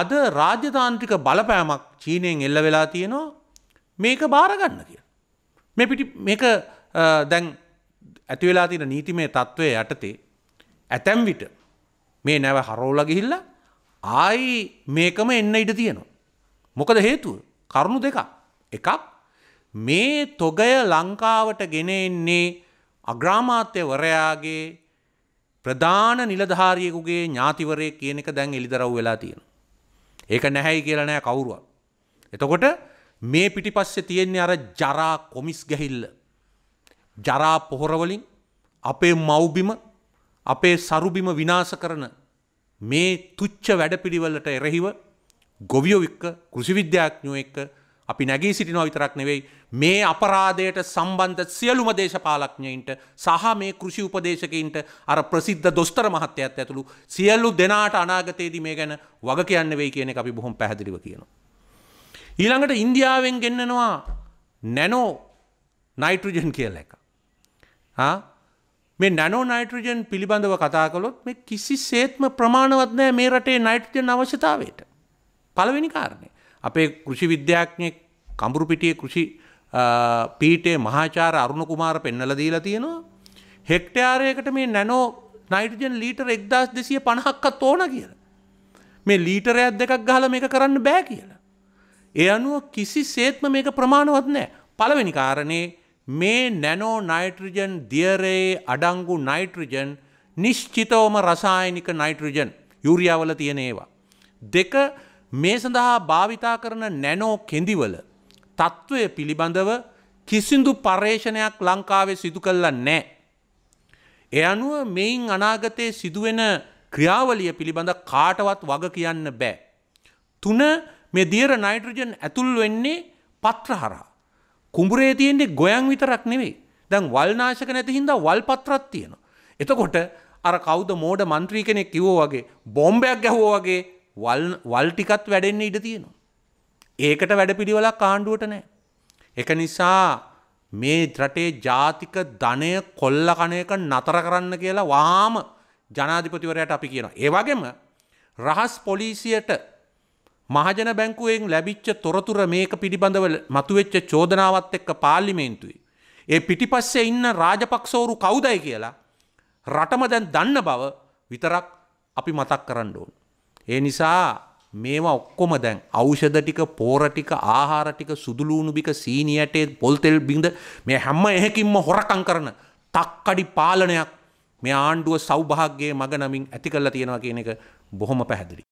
අද රාජ්‍යතාන්ත්‍රික බලපෑමක් චීනයෙන් එල්ල වෙලා තියෙනවා මේක බාරගන්න කිය. මේ පිටි මේක දැන් ඇතිවෙලා තියෙන නීතිමය තත්ත්වය යටතේ ඇතැම් විට මේ නැව හරෝල ගිහිල්ල ආයි මේකම එන්න ඉඩ තියෙනවා. මොකද හේතුව කරුණු දෙක එකක් මේ තොගය ලංකාවට ගෙනෙන්නේ අග්‍රාමාත්‍යවරයාගේ ප්‍රධාන නිලධාරියකුගේ ඥාතිවරය කියන එක දැන් එළිදරව් වෙලා තියෙන. ඒක නැහැයි කියලා නෑ කවුරුවත්. එතකොට මේ පිටිපස්සේ තියෙන්නේ අර ජරා කොමිස් ගැහිල්ල. ජරා පොහොරවලින් අපේ මව්බිම අපේ සරුබිම විනාශ කරන මේ තුච්ච වැඩපිළිවෙලට එරෙහිව ගොවියෝ එක්ක කෘෂිවිද්‍යාඥයෝ එක්ක අපි නැගී සිටිනව විතරක් නෙවෙයි මේ අපරාධයට සම්බන්ධ සියලුම දේශපාලඥයින්ට සහ මේ කෘෂි උපදේශකයින්ට අර ප්‍රසිද්ධ දොස්තර මහත්තයත් ඇතුළු සියල්ලු දෙනාට අනාගතයේදී මේ ගැන වග කියන්න වෙයි කියන එක අපි බොහොම පැහැදිලිව කියනවා. ඊළඟට ඉන්දියාවෙන් ගෙන්නනවා නැනෝ නයිට්‍රජන් කියල එක. මේ නැනෝ නයිට්‍රජන් පිළිබඳව කතා කළොත් මේ කිසි සේත්ම ප්‍රමාණවත් නෑ මේ රටේ නයිට්‍රජන් අවශ්‍යතාවයට. පළවෙනි කාරණය අපේ කෘෂි විද්‍යාඥයෙක් කඹුරුපිටියේ කෘෂි පීටේ මහාචාර අරුණ කුමාර පෙන්නල දීලා තියෙනවා. හෙක්ටයාරයකට මේ නැනෝ නයිටජන් ලීටර් එක්දස් දෙසිය පණහක්කත් ඕන කියලා. මේ ලීටරයක් දෙකක් ගහල මේක කරන්න බෑ කියලා. ඒ අනුව කිසි සේත්ම මේක ප්‍රමාණවත් නෑ. පළවෙනි කාරණේ මේ නැනෝ නයිට්‍රජන් දියරයේ අඩංගු නයිට්‍රජන් නිශ්චිතවම රසායනික නයිට්‍රජන් යුරියාවල තියෙන ඒවා. දෙක මේ සඳහා භාවිතා කරන නැනෝ කෙඳිවල තත්ත්වය පිළිබඳව කිසිදු පර්ේෂණයක් ලංකාවේ සිදු කල්ලා නෑ. එ අනුව මෙයින් අනාගතයේ සිදුවෙන ක්‍රියාවලිය පිළිබඳ කාටවත් වග කියන්න බෑ. තුන මේ දියර නයිට්‍රජන් ඇතුල් වෙන්නේ පත්‍ර හරා. කුඹරේ තියෙන්නේ ගොයන් විතරක් නෙවෙයි. දැන් වල්නාශක නැති හින්දා වල් පත්‍රත් තියෙනවා. එතකොට අර කවුද මෝඩ මන්ත්‍රී කෙනෙක් කිව්වෝ වගේ බෝම්බයක් ගැහුවෝ වගේ වල් වල් ටිකත් වැඩෙන්න ඉඩ තියෙනවා. ඒකට වැඩ පිළිවලක් කාණ්ඩුවට නෑ. එක නිසා මේ රටේ ජාතික ධනය කොල්ල කන එක නතර කරන්න කියලා වාම ජනාධිපතිවරයට අපි කියනවා. ඒ වගේම රහස් පොලිසියට මහජන බැංකුවෙන් ලැබිච්ච තොරතුර මේක පිළිබඳව මතුවෙච්ච චෝදනාවත් එක්ක පාර්ලිමේන්තුවේ. ඒ පිටිපස්සේ ඉන්න රාජපක්ෂවරු කවුදයි කියලා රටම දැන් දන්න බව විතරක් අපි මතක් කරන්න ඕන. ඒ නිසා මේවා ඔක්කොම දැන් ඖෂධ ටික පෝර ටික ආහාර ටික සුදුලූණු බික සීනි ඇටේ පොල් තෙල් බින්ද මේ හැම එකකින්ම හොරකම් කරන තක්කඩි පාලනයක් මේ ආණ්ඩුව සෞභාග්‍යයේ මග නමින් ඇති කරලා තියෙනවා කියන එක බොහොම පැහැදිලි.